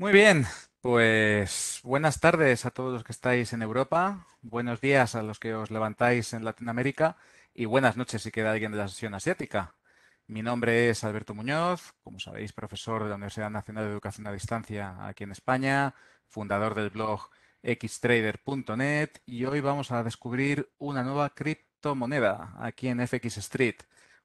Muy bien, pues buenas tardes a todos los que estáis en Europa, buenos días a los que os levantáis en Latinoamérica y buenas noches si queda alguien de la sesión asiática. Mi nombre es Alberto Muñoz, como sabéis, profesor de la Universidad Nacional de Educación a Distancia aquí en España, fundador del blog xtrader.net y hoy vamos a descubrir una nueva criptomoneda aquí en FX Street.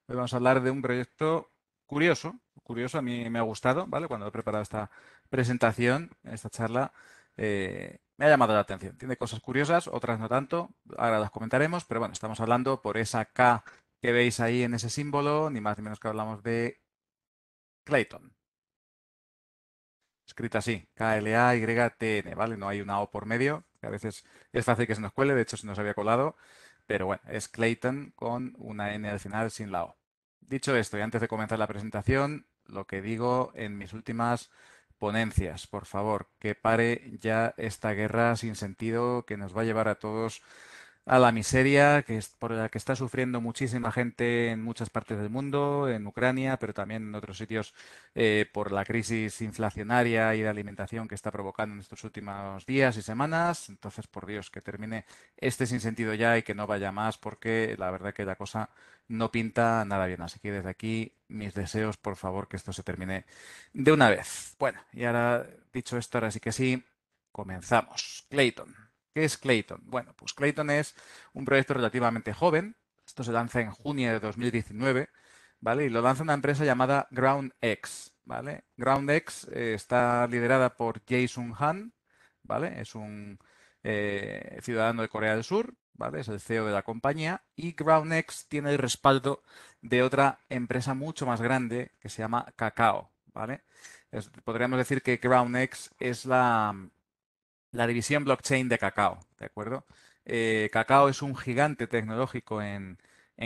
Hoy vamos a hablar de un proyecto curioso, curioso, a mí me ha gustado, ¿vale? Cuando he preparado esta presentación, esta charla, eh, me ha llamado la atención. Tiene cosas curiosas, otras no tanto, ahora las comentaremos, pero bueno, estamos hablando por esa K que veis ahí en ese símbolo, ni más ni menos que hablamos de Clayton. Escrita así, K-L-A-Y-T-N, ¿vale? No hay una O por medio, que a veces es fácil que se nos cuele, de hecho se nos había colado, pero bueno, es Clayton con una N al final sin la O. Dicho esto, y antes de comenzar la presentación, lo que digo en mis últimas ponencias, por favor, que pare ya esta guerra sin sentido que nos va a llevar a todos a la miseria que es, por la que está sufriendo muchísima gente en muchas partes del mundo, en Ucrania, pero también en otros sitios eh, por la crisis inflacionaria y de alimentación que está provocando en estos últimos días y semanas. Entonces, por Dios, que termine este sinsentido ya y que no vaya más, porque la verdad que la cosa no pinta nada bien. Así que desde aquí, mis deseos, por favor, que esto se termine de una vez. Bueno, y ahora, dicho esto, ahora sí que sí, comenzamos. Clayton. ¿Qué es Clayton? Bueno, pues Clayton es un proyecto relativamente joven. Esto se lanza en junio de 2019, ¿vale? Y lo lanza una empresa llamada GroundX, ¿vale? GroundX X eh, está liderada por Jason Han, ¿vale? Es un eh, ciudadano de Corea del Sur, ¿vale? Es el CEO de la compañía y GroundX tiene el respaldo de otra empresa mucho más grande que se llama Kakao, ¿vale? podríamos decir que GroundX es la la división blockchain de Cacao. ¿de acuerdo? Eh, es un gigante tecnológico en,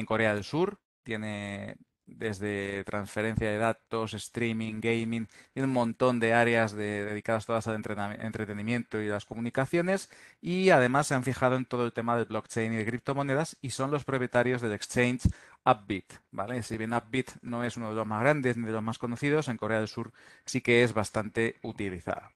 Corea del Sur, tiene desde transferencia de datos, streaming, gaming, tiene un montón de áreas dedicadas todas al entretenimiento y las comunicaciones y además se han fijado en todo el tema del blockchain y de criptomonedas y son los propietarios del exchange Upbit, ¿vale? Si bien Upbit no es uno de los más grandes ni de los más conocidos, en Corea del Sur sí que es bastante utilizada.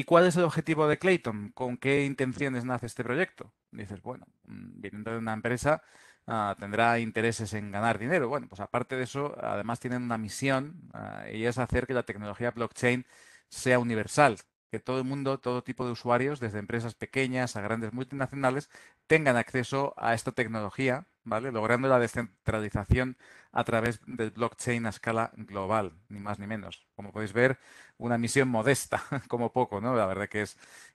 ¿Y cuál es el objetivo de Clayton? ¿Con qué intenciones nace este proyecto? Dices, bueno, mm, viniendo de una empresa ah, tendrá intereses en ganar dinero. Bueno, pues aparte de eso, además tienen una misión ah, y es hacer que la tecnología blockchain sea universal, que todo el mundo, todo tipo de usuarios, desde empresas pequeñas a grandes multinacionales, tengan acceso a esta tecnología Logrando la descentralización a través del blockchain a escala global, ni más ni menos. Como podéis ver, una misión modesta, como poco, ¿no? La verdad que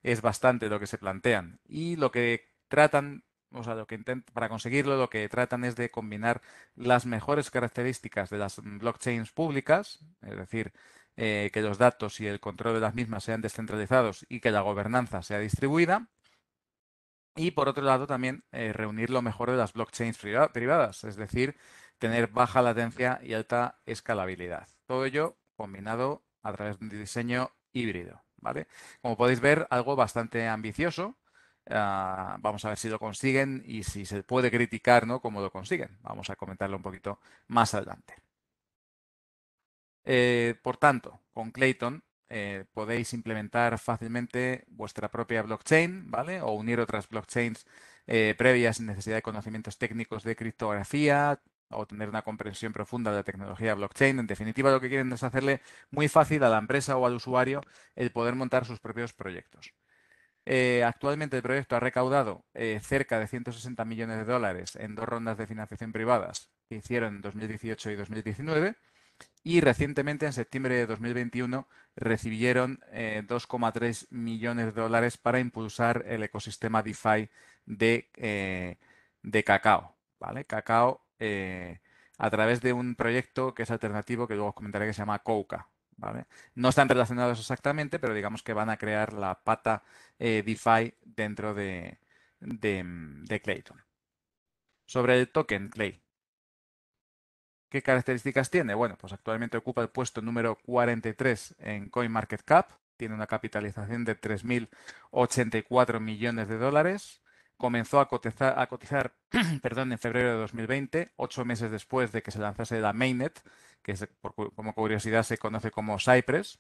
es, bastante lo que se plantean. Y lo que tratan o sea, lo que para conseguirlo lo que tratan es de combinar las mejores características de las blockchains públicas, es decir, eh, que los datos y el control de las mismas sean descentralizados y que la gobernanza sea distribuida, y por otro lado, también eh, reunir lo mejor de las blockchains privadas, es decir, tener baja latencia y alta escalabilidad. Todo ello combinado a través de un diseño híbrido. ¿vale? Como podéis ver, algo bastante ambicioso. Ah, vamos a ver si lo consiguen y si se puede criticar ¿no? cómo lo consiguen. Vamos a comentarlo un poquito más adelante. Eh, por tanto, con Clayton eh, podéis implementar fácilmente vuestra propia blockchain, ¿vale? O unir otras blockchains eh, previas sin necesidad de conocimientos técnicos de criptografía o tener una comprensión profunda de la tecnología blockchain. En definitiva, lo que quieren es hacerle muy fácil a la empresa o al usuario el poder montar sus propios proyectos. Eh, actualmente el proyecto ha recaudado cerca de 160 millones de dólares en dos rondas de financiación privadas que hicieron en 2018 y 2019 y recientemente, en septiembre de 2021, recibieron 2,3 eh, millones de dólares para impulsar el ecosistema DeFi de, Cacao. Eh, ¿vale? Cacao eh, a través de un proyecto que es alternativo, que luego os comentaré que se llama COUCA. No están relacionados exactamente, pero digamos que van a crear la pata DeFi dentro de, de, de Clayton. Sobre el token, Clay. ¿Qué características tiene? Bueno, pues actualmente ocupa el puesto número 43 en CoinMarketCap, tiene una capitalización de 3.084 millones de dólares, comenzó a cotizar, perdón, en febrero de 2020, ocho meses después de que se lanzase la Mainnet, que como curiosidad se conoce como Cypress.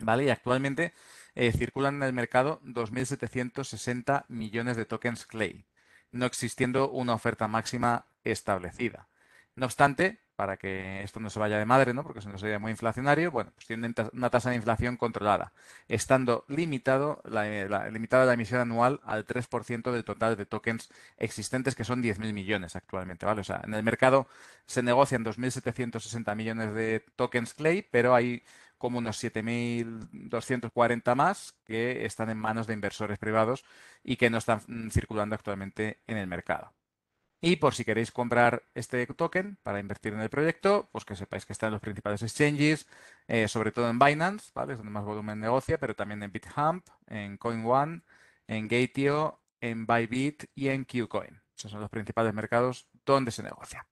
¿Vale? Y actualmente eh, circulan en el mercado 2.760 millones de tokens Clay, no existiendo una oferta máxima establecida. No obstante, para que esto no se vaya de madre, ¿no? porque eso no sería muy inflacionario, bueno, pues tienen una tasa de inflación controlada, estando limitado eh, limitada la emisión anual al 3% del total de tokens existentes, que son 10.000 millones actualmente, ¿vale? en el mercado se negocian 2.760 millones de tokens Clay, pero hay como unos 7.240 más que están en manos de inversores privados y que no están mm, circulando actualmente en el mercado. Y por si queréis comprar este token para invertir en el proyecto, pues que sepáis que está en los principales exchanges, eh, sobre todo en Binance, ¿vale? Es donde más volumen negocia, pero también en BitHump, en CoinOne, en Gateo, en Bybit y en Qcoin. Esos son los principales mercados donde se negocia.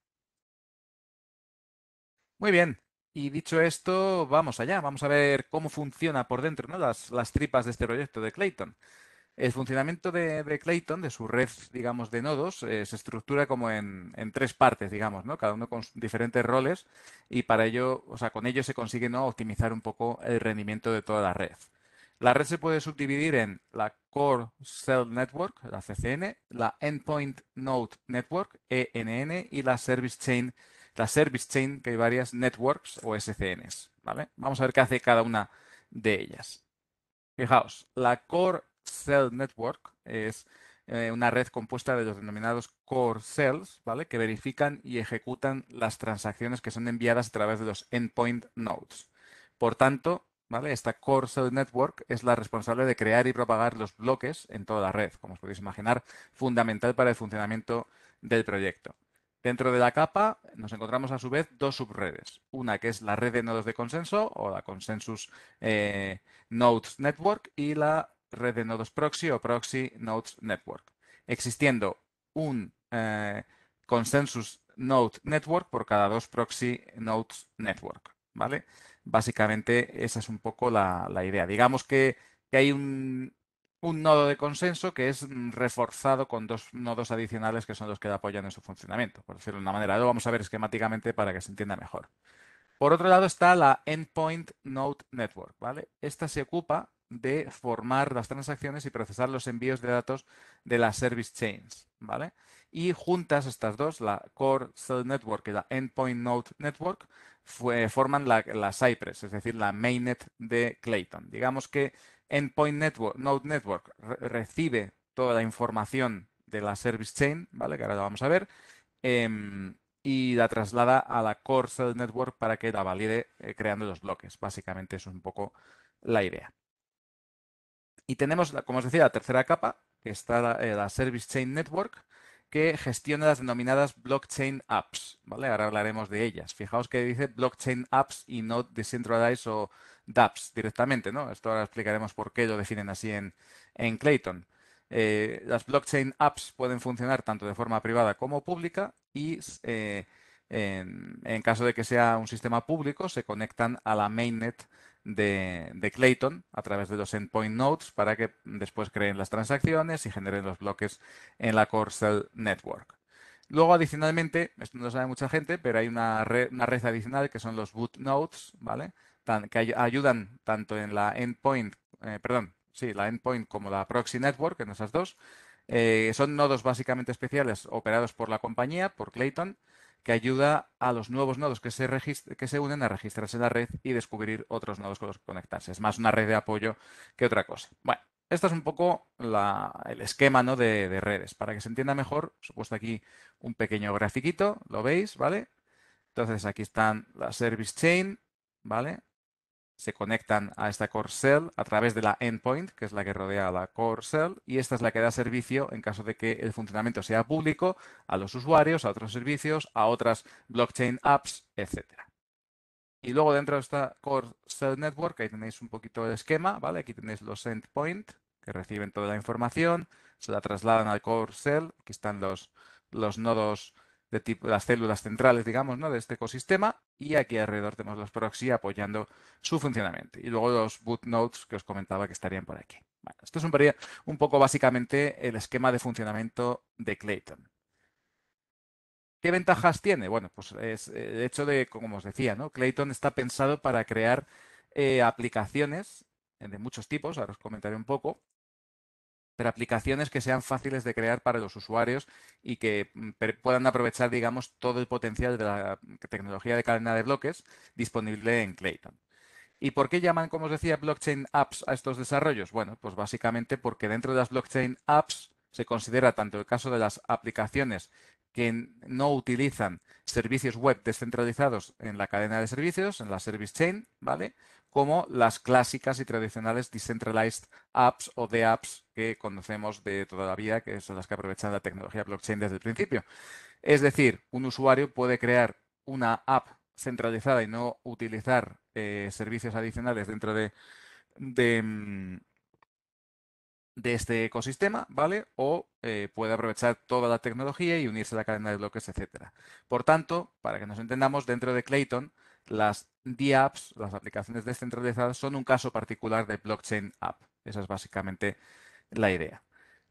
Muy bien. Y dicho esto, vamos allá. Vamos a ver cómo funciona por dentro ¿no? las tripas de este proyecto de Clayton. El funcionamiento de, Clayton, de su red, digamos, de nodos, eh, se estructura como en, tres partes, digamos, ¿no? Cada uno con diferentes roles y para ello, o sea, con ello se consigue ¿no? optimizar un poco el rendimiento de toda la red. La red se puede subdividir en la Core Cell Network, la CCN, la Endpoint Node Network, ENN, y la Service Chain, la Service Chain, que hay varias networks o SCNs, ¿vale? Vamos a ver qué hace cada una de ellas. Fijaos, la Core Cell Network es eh, una red compuesta de los denominados core cells, ¿vale? Que verifican y ejecutan las transacciones que son enviadas a través de los endpoint nodes. Por tanto, ¿vale? Esta core cell network es la responsable de crear y propagar los bloques en toda la red, como os podéis imaginar, fundamental para el funcionamiento del proyecto. Dentro de la capa nos encontramos a su vez dos subredes. Una que es la red de nodos de consenso o la Consensus eh, Nodes Network y la red de nodos proxy o proxy nodes network, existiendo un eh, consensus node network por cada dos proxy nodes network. ¿vale? Básicamente esa es un poco la, idea. Digamos que, hay un, nodo de consenso que es reforzado con dos nodos adicionales que son los que apoyan en su funcionamiento, por decirlo de una manera. Lo vamos a ver esquemáticamente para que se entienda mejor. Por otro lado está la Endpoint Node Network. ¿vale? Esta se ocupa de formar las transacciones y procesar los envíos de datos de las service chains, ¿vale? Y juntas estas dos, la Core Cell Network y la Endpoint Node Network, eh, forman la, Cypress, es decir, la mainnet de Clayton. Digamos que Endpoint Network, Node Network recibe toda la información de la service chain, ¿vale? Que ahora la vamos a ver. Em, y la traslada a la Core Cell Network para que la valide eh, creando los bloques. Básicamente es un poco la idea. Y tenemos, como os decía, la tercera capa, que está eh, la, Service Chain Network, que gestiona las denominadas blockchain apps. ¿vale? Ahora hablaremos de ellas. Fijaos que dice blockchain apps y no decentralized o dApps directamente. ¿no? Esto ahora explicaremos por qué lo definen así en, Clayton. Eh, las blockchain apps pueden funcionar tanto de forma privada como pública y eh, en, en, caso de que sea un sistema público se conectan a la mainnet de, Clayton a través de los endpoint nodes para que después creen las transacciones y generen los bloques en la Cell Network. Luego, adicionalmente, esto no lo sabe mucha gente, pero hay una red, una red adicional que son los boot nodes, ¿vale? que ayudan tanto en la endpoint, eh, perdón, sí, la endpoint como la proxy network, en esas dos. Eh, son nodos básicamente especiales operados por la compañía, por Clayton, que ayuda a los nuevos nodos que se, que se unen a registrarse en la red y descubrir otros nodos con los que conectarse. Es más una red de apoyo que otra cosa. Bueno, esto es un poco el esquema ¿no? de, redes. Para que se entienda mejor, os he puesto aquí un pequeño grafiquito, lo veis, ¿vale? Entonces aquí están las service chain, ¿vale? se conectan a esta core cell a través de la endpoint, que es la que rodea a la core cell, y esta es la que da servicio en caso de que el funcionamiento sea público a los usuarios, a otros servicios, a otras blockchain apps, etc. Y luego dentro de esta core cell network, ahí tenéis un poquito el esquema, ¿vale? Aquí tenéis los endpoint que reciben toda la información, se la trasladan al core cell, aquí están los, los nodos de tipo, las células centrales, digamos, De este ecosistema, y aquí alrededor tenemos los proxy apoyando su funcionamiento. Y luego los boot nodes que os comentaba que estarían por aquí. esto es un, poco básicamente el esquema de funcionamiento de Clayton. ¿Qué ventajas tiene? Bueno, pues es el eh, hecho de, como os decía, ¿no? Clayton está pensado para crear eh, aplicaciones eh, de muchos tipos, ahora os comentaré un poco, aplicaciones que sean fáciles de crear para los usuarios y que mm, puedan aprovechar, digamos, todo el potencial de la tecnología de cadena de bloques disponible en Clayton. ¿Y por qué llaman, como os decía, blockchain apps a estos desarrollos? Bueno, pues básicamente porque dentro de las blockchain apps se considera tanto el caso de las aplicaciones que no utilizan servicios web descentralizados en la cadena de servicios, en la service chain, ¿vale? Como las clásicas y tradicionales decentralized apps o de apps que conocemos de toda que son las que aprovechan la tecnología blockchain desde el principio. Es decir, un usuario puede crear una app centralizada y no utilizar eh, servicios adicionales dentro de mm, de este ecosistema, ¿vale? O eh, puede aprovechar toda la tecnología y unirse a la cadena de bloques, etcétera. Por tanto, para que nos entendamos, dentro de Clayton, las DApps, las aplicaciones descentralizadas, son un caso particular de blockchain app. Esa es básicamente la idea.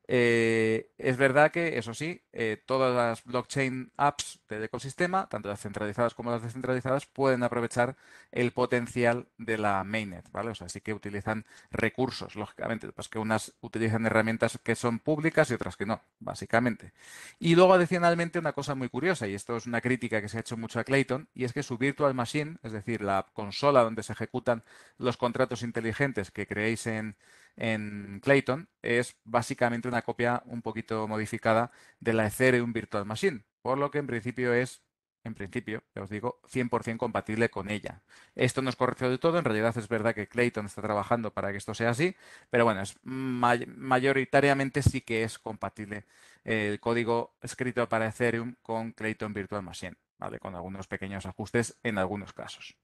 Eh, es verdad que, eso sí, eh, todas las blockchain apps del ecosistema, tanto las centralizadas como las descentralizadas, pueden aprovechar el potencial de la mainnet, ¿vale? O sea, sí que utilizan recursos, lógicamente, pues que unas utilizan herramientas que son públicas y otras que no, básicamente. Y luego, adicionalmente, una cosa muy curiosa, y esto es una crítica que se ha hecho mucho a Clayton, y es que su virtual machine, es decir, la consola donde se ejecutan los contratos inteligentes que creéis en, en Clayton, es básicamente una copia un poquito modificada de la Ethereum Virtual Machine, por lo que en principio es en principio, os digo, 100% compatible con ella. Esto no es correcto de todo, en realidad es verdad que Clayton está trabajando para que esto sea así, pero bueno, es mayoritariamente sí que es compatible eh, el código escrito para Ethereum con Clayton Virtual Machine, ¿vale? Con algunos pequeños ajustes en algunos casos.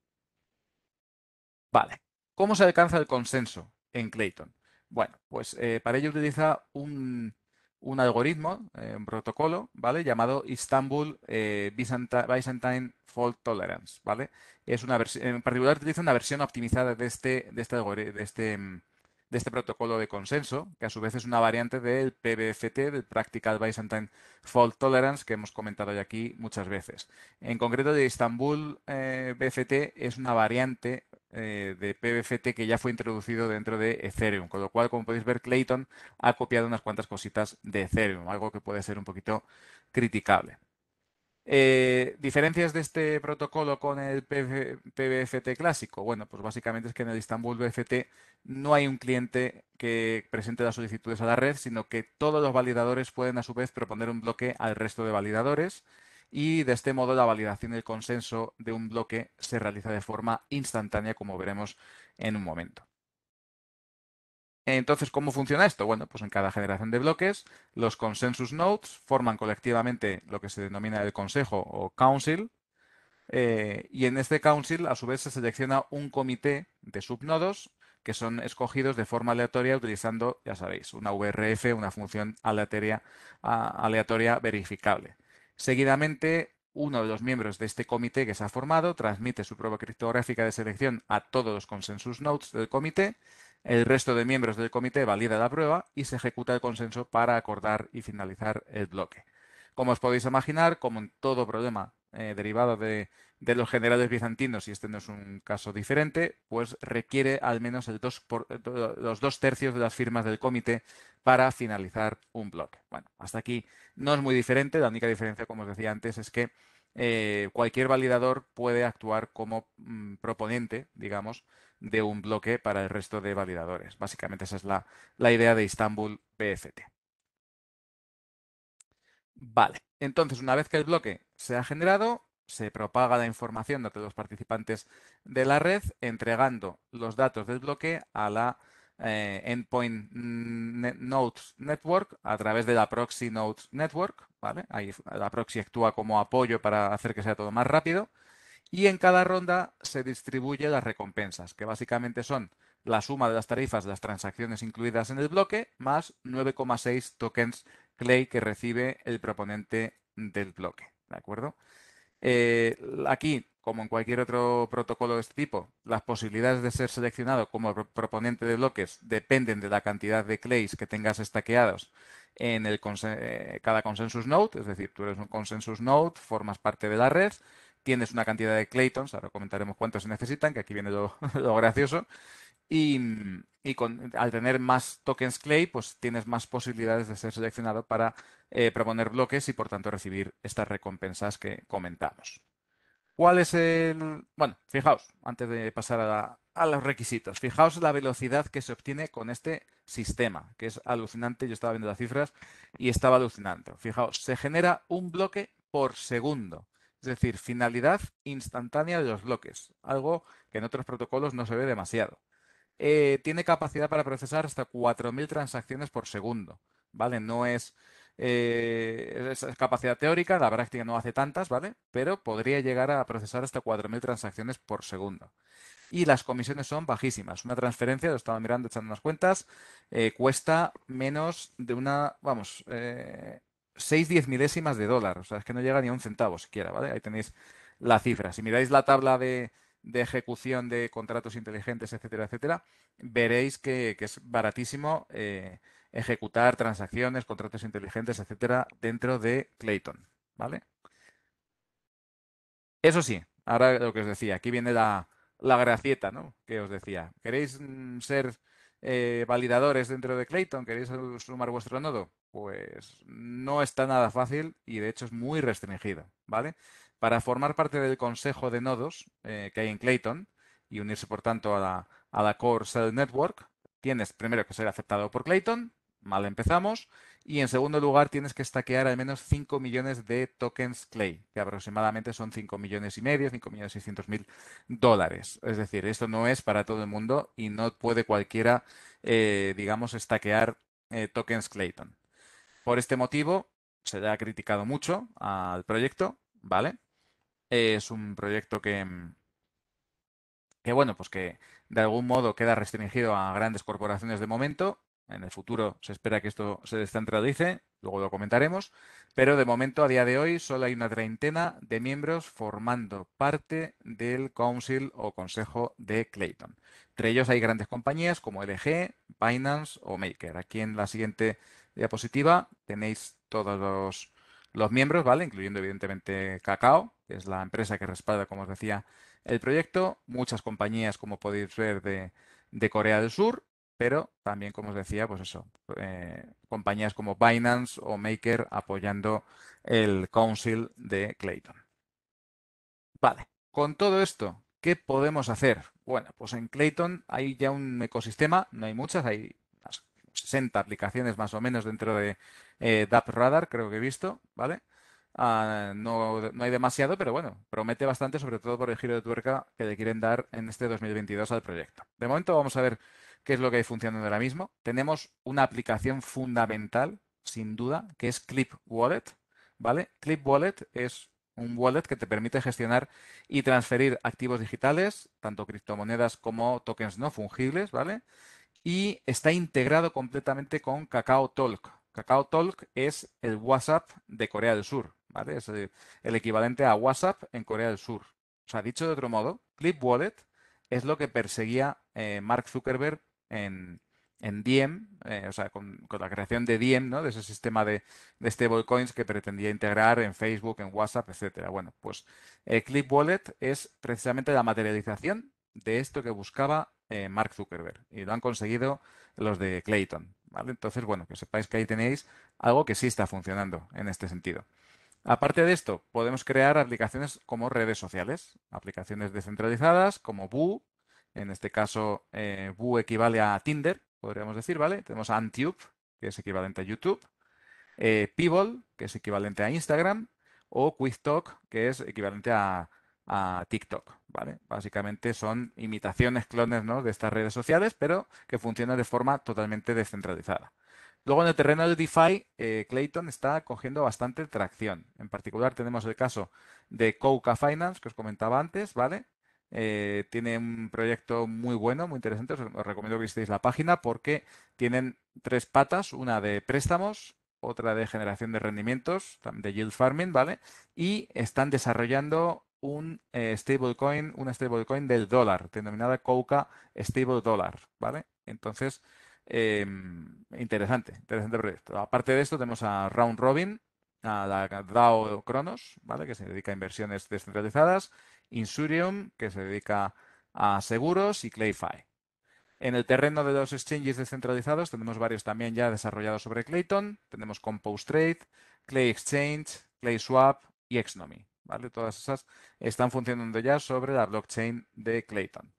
Vale, ¿cómo se alcanza el consenso en Clayton? Bueno, pues eh, para ello utiliza un un algoritmo, eh, un protocolo, ¿vale? Llamado Istanbul eh, Byzantine Fault Tolerance, ¿vale? Es una en particular utiliza una versión optimizada de este, de este, de este, mm, de este protocolo de consenso, que a su vez es una variante del PBFT, del Practical Byzantine Fault Tolerance, que hemos comentado ya aquí muchas veces. En concreto, de Istanbul eh, BFT es una variante eh, de PBFT que ya fue introducido dentro de Ethereum, con lo cual, como podéis ver, Clayton ha copiado unas cuantas cositas de Ethereum, algo que puede ser un poquito criticable. Eh, ¿Diferencias de este protocolo con el PBFT clásico? Bueno, pues básicamente es que en el Istanbul BFT no hay un cliente que presente las solicitudes a la red, sino que todos los validadores pueden a su vez proponer un bloque al resto de validadores y de este modo la validación del consenso de un bloque se realiza de forma instantánea, como veremos en un momento. Entonces, ¿cómo funciona esto? Bueno, pues en cada generación de bloques, los consensus nodes forman colectivamente lo que se denomina el consejo o council, eh, y en este council, a su vez, se selecciona un comité de subnodos que son escogidos de forma aleatoria utilizando, ya sabéis, una VRF, una función aleatoria verificable. Seguidamente, uno de los miembros de este comité que se ha formado transmite su prueba criptográfica de selección a todos los consensus notes del comité, el resto de miembros del comité valida la prueba y se ejecuta el consenso para acordar y finalizar el bloque. Como os podéis imaginar, como en todo problema eh, derivado de de los generadores bizantinos, y este no es un caso diferente, pues requiere al menos eh, los dos tercios de las firmas del comité para finalizar un bloque. Bueno, hasta aquí no es muy diferente, la única diferencia, como os decía antes, es que eh, cualquier validador puede actuar como mm, proponente, digamos, de un bloque para el resto de validadores. Básicamente esa es la, la idea de Istanbul PFT. Vale, entonces una vez que el bloque se ha generado, se propaga la información de los participantes de la red, entregando los datos del bloque a la eh, Endpoint Nodes Network a través de la Proxy Nodes Network. ¿vale? Ahí la proxy actúa como apoyo para hacer que sea todo más rápido. Y en cada ronda se distribuye las recompensas, que básicamente son la suma de las tarifas de las transacciones incluidas en el bloque más 9,6 tokens Clay que recibe el proponente del bloque. ¿De acuerdo? Eh, aquí, como en cualquier otro protocolo de este tipo, las posibilidades de ser seleccionado como proponente de bloques dependen de la cantidad de clays que tengas estaqueados en el eh, cada consensus node, es decir, tú eres un consensus node, formas parte de la red, tienes una cantidad de Claytons, ahora comentaremos cuántos se necesitan, que aquí viene lo gracioso, y, mm, al tener más tokens Clay, pues tienes más posibilidades de ser seleccionado para eh, proponer bloques y por tanto recibir estas recompensas que comentamos. ¿Cuál es el...? Bueno, fijaos, antes de pasar a, los requisitos, fijaos la velocidad que se obtiene con este sistema, que es alucinante, yo estaba viendo las cifras y estaba alucinando. Fijaos, se genera un bloque por segundo. Es decir, finalidad instantánea de los bloques, algo que en otros protocolos no se ve demasiado. Eh, tiene capacidad para procesar hasta 4.000 transacciones por segundo, ¿vale? No es, eh, capacidad teórica, la práctica no hace tantas, ¿vale? Pero podría llegar a procesar hasta 4.000 transacciones por segundo. Y las comisiones son bajísimas. Una transferencia, lo estaba mirando, echando unas cuentas, eh, cuesta menos de una, vamos, 6 diez milésimas de dólar. O sea, es que no llega ni a un centavo siquiera, ¿vale? Ahí tenéis la cifra. Si miráis la tabla de, de ejecución de contratos inteligentes, etcétera, etcétera, veréis que, es baratísimo eh, ejecutar transacciones, contratos inteligentes, etcétera, dentro de Clayton. ¿Vale? Eso sí, ahora lo que os decía, aquí viene la, gracieta, ¿no? Que os decía. ¿Queréis mm, ser eh, validadores dentro de Clayton? ¿Queréis sumar vuestro nodo? Pues no está nada fácil y de hecho es muy restringido, ¿vale? para formar parte del consejo de nodos eh, que hay en Clayton y unirse, por tanto, a la, Core Cell Network, tienes primero que ser aceptado por Clayton, mal empezamos, y en segundo lugar tienes que stackear al menos 5 millones de tokens Clay, que aproximadamente son 5 millones y medio, 5 millones 600 mil dólares. Es decir, esto no es para todo el mundo y no puede cualquiera, eh, digamos, stackear eh, tokens Clayton. Por este motivo, se le ha criticado mucho al proyecto, ¿vale? es un proyecto que, mm, que, bueno, pues que de algún modo queda restringido a grandes corporaciones de momento. En el futuro se espera que esto se descentralice, luego lo comentaremos, pero de momento, a día de hoy, solo hay una treintena de miembros formando parte del Council o Consejo de Clayton. Entre ellos hay grandes compañías como LG, Binance o Maker. Aquí en la siguiente diapositiva tenéis todos los los miembros, ¿vale? Incluyendo evidentemente Cacao, que es la empresa que respalda, como os decía, el proyecto, muchas compañías, como podéis ver, de, Corea del Sur, pero también, como os decía, pues eso, eh, compañías como Binance o Maker apoyando el Council de Clayton. Vale, con todo esto, ¿qué podemos hacer? Bueno, pues en Clayton hay ya un ecosistema, no hay muchas, hay unas 60 aplicaciones más o menos dentro de, eh, Radar, creo que he visto, ¿vale? Ah, no, hay demasiado, pero bueno, promete bastante, sobre todo por el giro de tuerca que le quieren dar en este 2022 al proyecto. De momento vamos a ver qué es lo que hay funcionando ahora mismo. Tenemos una aplicación fundamental, sin duda, que es Clip Wallet, ¿vale? Clip Wallet es un wallet que te permite gestionar y transferir activos digitales, tanto criptomonedas como tokens no fungibles, ¿vale? Y está integrado completamente con Cacao Talk, Kakao Talk es el WhatsApp de Corea del Sur, ¿vale? Es eh, el equivalente a WhatsApp en Corea del Sur. O sea, dicho de otro modo, Clip Wallet es lo que perseguía eh, Mark Zuckerberg en, en Diem, eh, o sea, con, la creación de Diem, ¿no? De ese sistema de, de stablecoins que pretendía integrar en Facebook, en WhatsApp, etcétera. Bueno, pues Clip Wallet es precisamente la materialización de esto que buscaba Mark Zuckerberg. Y lo han conseguido los de Clayton. Entonces, bueno, que sepáis que ahí tenéis algo que sí está funcionando en este sentido. Aparte de esto, podemos crear aplicaciones como redes sociales, aplicaciones descentralizadas como Boo, en este caso Boo eh, equivale a Tinder, podríamos decir, ¿vale? Tenemos Antube, que es equivalente a YouTube, eh, que es equivalente a Instagram, o QuizTalk, que es equivalente a a TikTok, ¿vale? Básicamente son imitaciones, clones ¿no? de estas redes sociales, pero que funcionan de forma totalmente descentralizada. Luego en el terreno de DeFi, eh, Clayton está cogiendo bastante tracción. En particular tenemos el caso de Coca Finance, que os comentaba antes, ¿vale? Eh, tiene un proyecto muy bueno, muy interesante. Os, recomiendo que visitéis la página porque tienen tres patas, una de préstamos, otra de generación de rendimientos, de yield farming, ¿vale? Y están desarrollando un eh, stablecoin, una stablecoin del dólar, denominada Kouka Stable Dollar, ¿vale? Entonces, em, interesante, interesante proyecto. Aparte de esto, tenemos a Round Robin, a la DAO Cronos, ¿vale? Que se dedica a inversiones descentralizadas, Insurium, que se dedica a seguros, y ClayFi En el terreno de los exchanges descentralizados tenemos varios también ya desarrollados sobre Clayton. Tenemos Compose Trade, Clay Exchange, Clay Swap y Exnomy. Todas esas están funcionando ya sobre la blockchain de Clayton.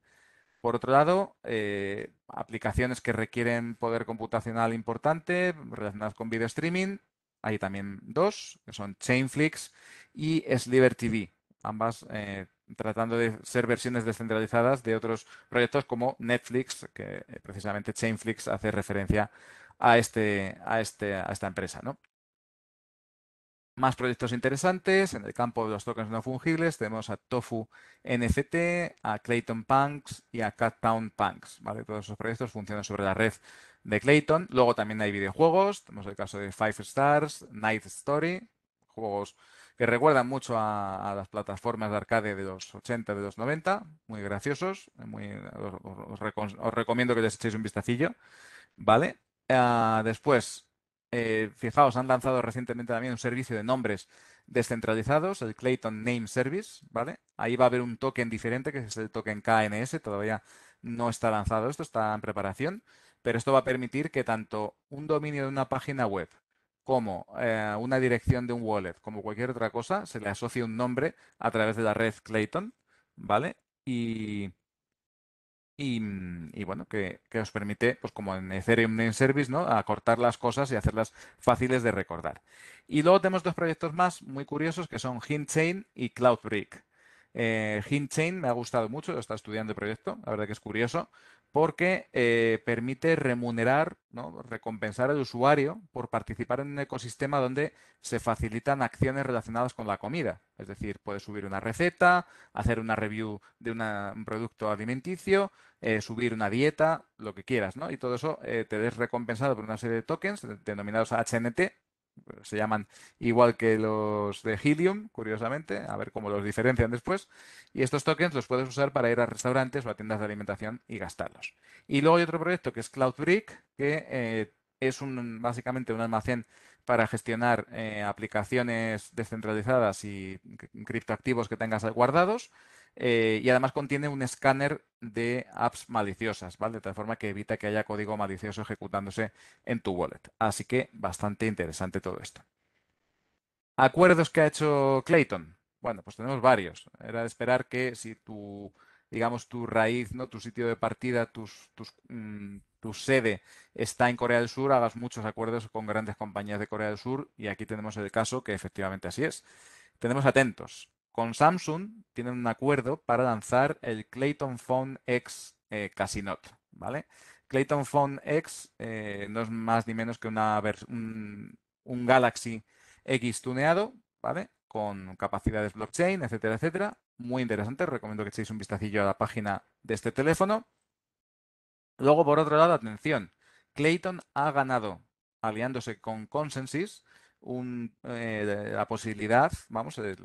Por otro lado, eh, aplicaciones que requieren poder computacional importante relacionadas con video streaming, hay también dos, que son Chainflix y Sliver TV, ambas eh, tratando de ser versiones descentralizadas de otros proyectos como Netflix, que eh, precisamente Chainflix hace referencia a, este, a, este, esta empresa. ¿no? Más proyectos interesantes en el campo de los tokens no fungibles. Tenemos a Tofu NFT, a Clayton Punks y a town Punks. ¿vale? Todos esos proyectos funcionan sobre la red de Clayton. Luego también hay videojuegos. Tenemos el caso de Five Stars, Night Story, juegos que recuerdan mucho a, las plataformas de arcade de los 80, de los 90, muy graciosos. os, recomiendo que les echéis un vistacillo. ¿Vale? Ah, después, eh, fijaos, han lanzado recientemente también un servicio de nombres descentralizados, el Clayton Name Service, ¿vale? Ahí va a haber un token diferente, que es el token KNS, todavía no está lanzado esto, está en preparación, pero esto va a permitir que tanto un dominio de una página web como eh, una dirección de un wallet, como cualquier otra cosa, se le asocie un nombre a través de la red Clayton, ¿vale? Y, Mm, y, bueno, que, os permite, pues como en Ethereum Name Service, ¿no? Acortar las cosas y hacerlas fáciles de recordar. Y luego tenemos dos proyectos más muy curiosos que son HintChain y CloudBrick. Eh, HintChain me ha gustado mucho, lo está estudiando el proyecto, la verdad que es curioso, porque eh, permite remunerar, recompensar al usuario por participar en un ecosistema donde se facilitan acciones relacionadas con la comida. Es decir, puedes subir una receta, hacer una review de un producto alimenticio, eh, subir una dieta, lo que quieras, ¿no? Y todo eso eh, te des recompensado por una serie de tokens denominados HNT, se llaman igual que los de Helium, curiosamente, a ver cómo los diferencian después. Y estos tokens los puedes usar para ir a restaurantes o a tiendas de alimentación y gastarlos. Y luego hay otro proyecto que es CloudBrick, que eh, es un, básicamente un almacén para gestionar eh, aplicaciones descentralizadas y criptoactivos que tengas guardados. Eh, y además contiene un escáner de apps maliciosas, ¿vale? De tal forma que evita que haya código malicioso ejecutándose en tu wallet. Así que bastante interesante todo esto. Acuerdos que ha hecho Clayton. Bueno, pues tenemos varios. Era de esperar que si tu, digamos, tu raíz, ¿no? Tu sitio de partida, mm, tu sede está en Corea del Sur, hagas muchos acuerdos con grandes compañías de Corea del Sur y aquí tenemos el caso que efectivamente así es. Tenemos atentos. Con Samsung tienen un acuerdo para lanzar el Clayton Phone X eh, Casino. ¿vale? Clayton Phone X eh, no es más ni menos que una un, un Galaxy X tuneado, ¿vale? Con capacidades blockchain, etcétera, etcétera. Muy interesante, recomiendo que echéis un vistacillo a la página de este teléfono. Luego, por otro lado, atención, Clayton ha ganado aliándose con Consensys un, eh, la posibilidad, vamos, el,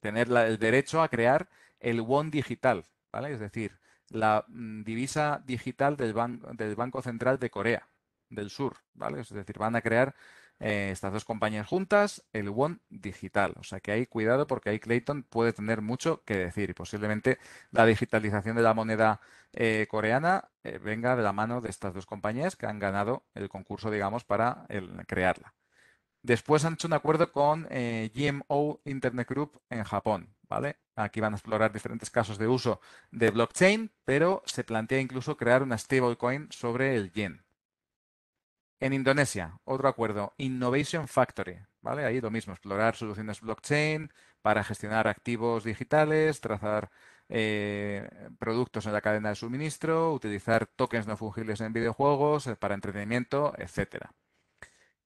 tener la, el derecho a crear el WON digital, ¿vale? Es decir, la mm, divisa digital del, del Banco Central de Corea del Sur, ¿vale? Es decir, van a crear eh, estas dos compañías juntas, el WON digital. O sea que hay cuidado porque ahí Clayton puede tener mucho que decir y posiblemente la digitalización de la moneda eh, coreana venga de la mano de estas dos compañías que han ganado el concurso, digamos, para crearla. Después han hecho un acuerdo con eh, GMO Internet Group en Japón. ¿vale? Aquí van a explorar diferentes casos de uso de blockchain, pero se plantea incluso crear una stablecoin sobre el yen. En Indonesia, otro acuerdo, Innovation Factory. ¿vale? Ahí lo mismo, explorar soluciones blockchain para gestionar activos digitales, trazar eh, productos en la cadena de suministro, utilizar tokens no fungibles en videojuegos eh, para entretenimiento, etcétera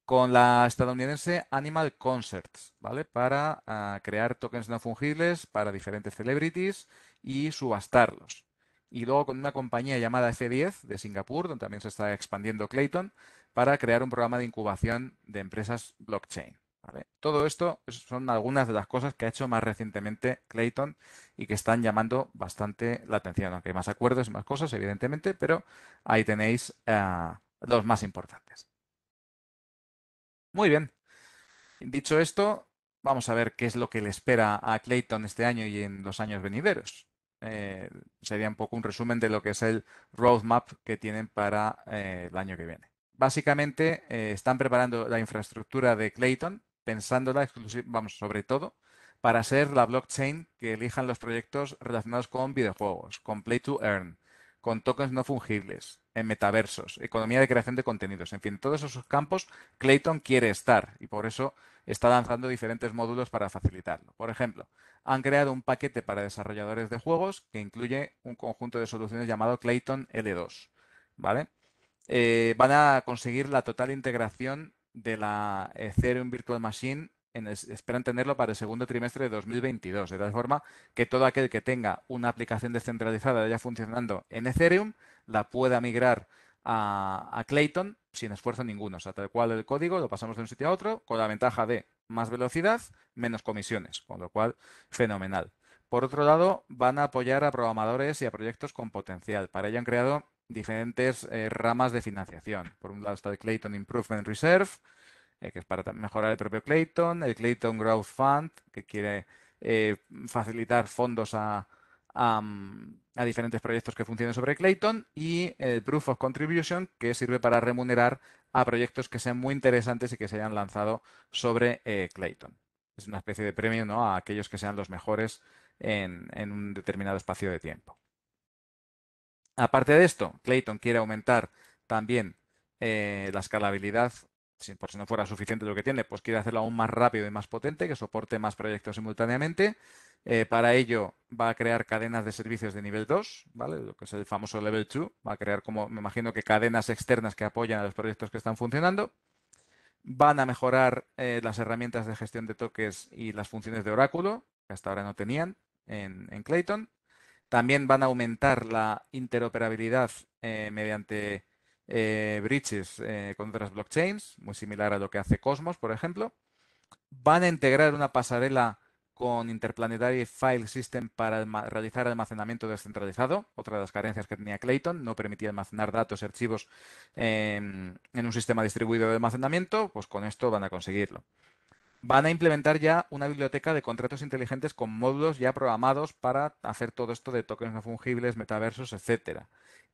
con la estadounidense Animal Concerts, ¿vale? Para ah, crear tokens no fungibles para diferentes celebrities y subastarlos. Y luego con una compañía llamada F10 de Singapur, donde también se está expandiendo Clayton, para crear un programa de incubación de empresas blockchain. Todo esto son algunas de las cosas que ha hecho más recientemente Clayton y que están llamando bastante la atención. Aunque hay más acuerdos, y más cosas, evidentemente, pero ahí tenéis ah, los más importantes. Muy bien. Dicho esto, vamos a ver qué es lo que le espera a Clayton este año y en los años venideros. Eh, sería un poco un resumen de lo que es el roadmap que tienen para eh, el año que viene. Básicamente eh, están preparando la infraestructura de Clayton, pensándola vamos, sobre todo para ser la blockchain que elijan los proyectos relacionados con videojuegos, con Play to Earn, con tokens no fungibles, en metaversos, economía de creación de contenidos, en fin, todos esos campos Clayton quiere estar y por eso está lanzando diferentes módulos para facilitarlo. Por ejemplo, han creado un paquete para desarrolladores de juegos que incluye un conjunto de soluciones llamado Clayton L2, ¿vale? Eh, van a conseguir la total integración de la Ethereum Virtual Machine en esperan tenerlo para el segundo trimestre de 2022. De tal forma que todo aquel que tenga una aplicación descentralizada ya funcionando en Ethereum la pueda migrar a, Clayton sin esfuerzo ninguno. O sea, tal cual el código lo pasamos de un sitio a otro con la ventaja de más velocidad, menos comisiones, con lo cual fenomenal. Por otro lado, van a apoyar a programadores y a proyectos con potencial. Para ello han creado diferentes eh, ramas de financiación. Por un lado está el Clayton Improvement Reserve, eh, que es para mejorar el propio Clayton, el Clayton Growth Fund, que quiere eh, facilitar fondos a, a diferentes proyectos que funcionen sobre Clayton y el eh, Proof of Contribution, que sirve para remunerar a proyectos que sean muy interesantes y que se hayan lanzado sobre eh, Clayton. Es una especie de premio ¿no? a aquellos que sean los mejores en, un determinado espacio de tiempo. Aparte de esto, Clayton quiere aumentar también eh, la escalabilidad si, por si no fuera suficiente lo que tiene, pues quiere hacerlo aún más rápido y más potente, que soporte más proyectos simultáneamente. Eh, para ello va a crear cadenas de servicios de nivel 2, ¿vale? Lo que es el famoso level 2. Va a crear como, me imagino que cadenas externas que apoyan a los proyectos que están funcionando. Van a mejorar eh, las herramientas de gestión de toques y las funciones de oráculo, que hasta ahora no tenían en, Clayton. También van a aumentar la interoperabilidad eh, mediante eh, bridges eh, con otras blockchains, muy similar a lo que hace Cosmos, por ejemplo. Van a integrar una pasarela con Interplanetary File System para realizar almacenamiento descentralizado, otra de las carencias que tenía Clayton, no permitía almacenar datos y archivos en un sistema distribuido de almacenamiento, pues con esto van a conseguirlo. Van a implementar ya una biblioteca de contratos inteligentes con módulos ya programados para hacer todo esto de tokens no fungibles, metaversos, etc.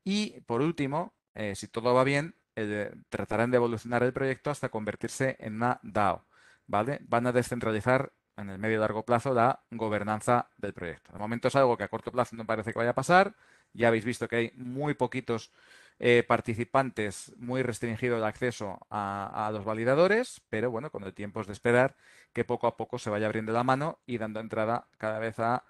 Y por último, eh, si todo va bien, eh, tratarán de evolucionar el proyecto hasta convertirse en una DAO. ¿vale? Van a descentralizar en el medio y largo plazo la gobernanza del proyecto. De momento es algo que a corto plazo no parece que vaya a pasar. Ya habéis visto que hay muy poquitos eh, participantes, muy restringido el acceso a, los validadores, pero bueno, con el tiempo es de esperar que poco a poco se vaya abriendo la mano y dando entrada cada vez a,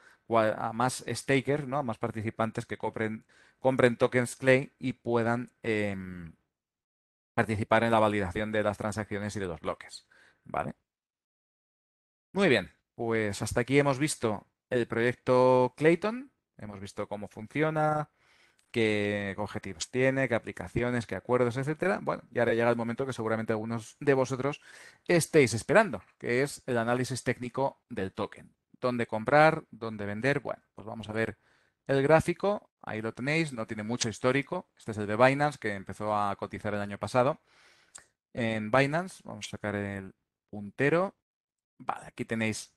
a más stakers, ¿no? a más participantes que copren compren tokens Clay y puedan em, participar en la validación de las transacciones y de los bloques. ¿Vale? Muy bien, pues hasta aquí hemos visto el proyecto Clayton, hemos visto cómo funciona, qué objetivos tiene, qué aplicaciones, qué acuerdos, etcétera. Bueno, y ahora llega el momento que seguramente algunos de vosotros estéis esperando, que es el análisis técnico del token. ¿Dónde comprar? ¿Dónde vender? Bueno, pues vamos a ver el gráfico Ahí lo tenéis, no tiene mucho histórico. Este es el de Binance, que empezó a cotizar el año pasado. En Binance, vamos a sacar el puntero. Vale, aquí tenéis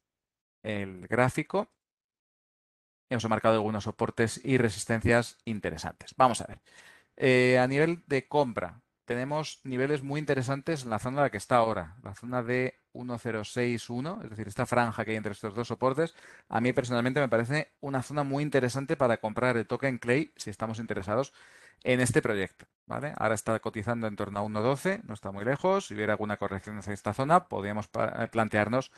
el gráfico. Hemos marcado algunos soportes y resistencias interesantes. Vamos a ver. Eh, a nivel de compra, tenemos niveles muy interesantes en la zona en la que está ahora, la zona de 1.061, es decir, esta franja que hay entre estos dos soportes, a mí personalmente me parece una zona muy interesante para comprar el token Clay si estamos interesados en este proyecto. ¿vale? Ahora está cotizando en torno a 1.12, no está muy lejos. Si hubiera alguna corrección en esta zona, podríamos eh, plantearnos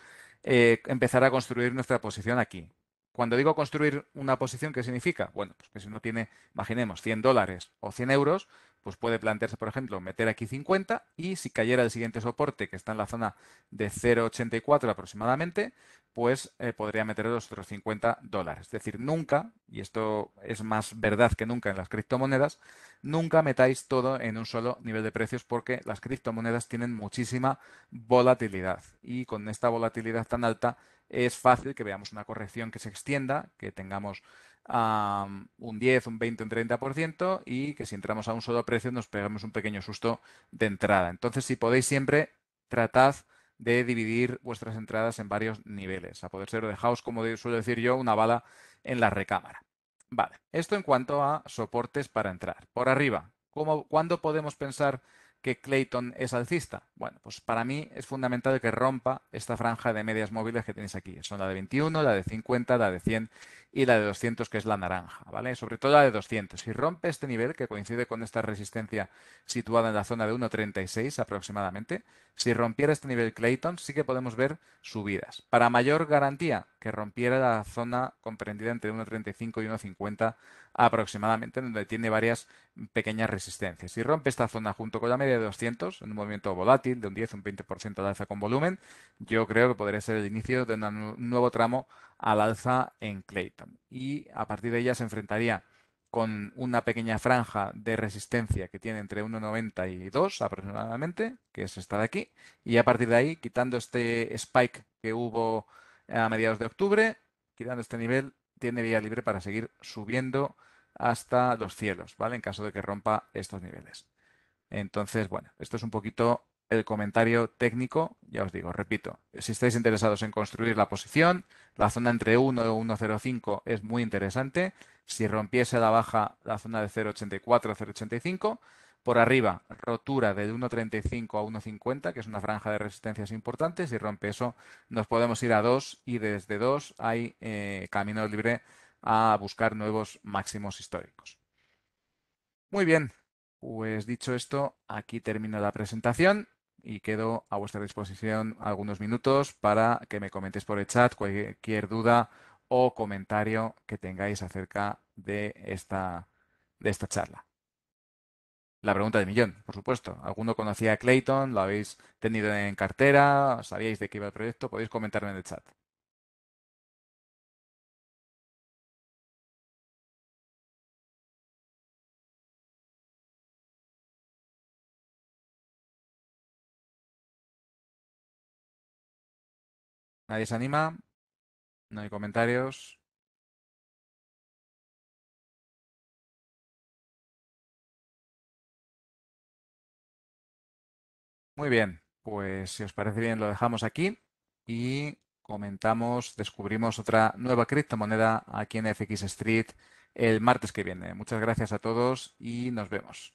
eh, empezar a construir nuestra posición aquí. Cuando digo construir una posición, ¿qué significa? Bueno, pues que si uno tiene, imaginemos, 100 dólares o 100 euros, pues puede plantearse, por ejemplo, meter aquí 50 y si cayera el siguiente soporte, que está en la zona de 0,84 aproximadamente, pues eh, podría meter los otros 50 dólares. Es decir, nunca, y esto es más verdad que nunca en las criptomonedas, nunca metáis todo en un solo nivel de precios porque las criptomonedas tienen muchísima volatilidad y con esta volatilidad tan alta es fácil que veamos una corrección que se extienda, que tengamos un 10, un 20, un 30% y que si entramos a un solo precio nos pegamos un pequeño susto de entrada. Entonces, si podéis siempre, tratad de dividir vuestras entradas en varios niveles. A poder ser, dejaos, como suelo decir yo, una bala en la recámara. Vale, esto en cuanto a soportes para entrar. Por arriba, ¿cuándo podemos pensar que Clayton es alcista? Bueno, pues para mí es fundamental que rompa esta franja de medias móviles que tenéis aquí. Son la de 21, la de 50, la de 100 y la de 200 que es la naranja, ¿vale? Sobre todo la de 200. Si rompe este nivel, que coincide con esta resistencia situada en la zona de 1.36 aproximadamente, si rompiera este nivel Clayton, sí que podemos ver subidas. Para mayor garantía, que rompiera la zona comprendida entre 1.35 y 1.50 aproximadamente, donde tiene varias pequeñas resistencias. Si rompe esta zona junto con la media de 200, en un movimiento volátil de un 10, un 20% al alza con volumen, yo creo que podría ser el inicio de un nuevo tramo al alza en Clayton. Y a partir de ella se enfrentaría con una pequeña franja de resistencia que tiene entre 1,90 y 2 aproximadamente, que es esta de aquí. Y a partir de ahí, quitando este spike que hubo a mediados de octubre, quitando este nivel, tiene vía libre para seguir subiendo hasta los cielos, ¿vale? En caso de que rompa estos niveles. Entonces, bueno, esto es un poquito el comentario técnico, ya os digo, repito, si estáis interesados en construir la posición, la zona entre 1 y 1.05 es muy interesante. Si rompiese la baja la zona de 0.84, 0.85, por arriba, rotura de 1.35 a 1.50, que es una franja de resistencias importante. Si rompe eso, nos podemos ir a 2 y desde 2 hay eh, camino libre a buscar nuevos máximos históricos. Muy bien, pues dicho esto, aquí termino la presentación y quedo a vuestra disposición algunos minutos para que me comentéis por el chat cualquier duda o comentario que tengáis acerca de esta, de esta charla. La pregunta de millón, por supuesto. ¿Alguno conocía a Clayton? ¿Lo habéis tenido en cartera? ¿Sabíais de qué iba el proyecto? Podéis comentarme en el chat. Nadie se anima. No hay comentarios. Muy bien, pues si os parece bien lo dejamos aquí y comentamos, descubrimos otra nueva criptomoneda aquí en FX Street el martes que viene. Muchas gracias a todos y nos vemos.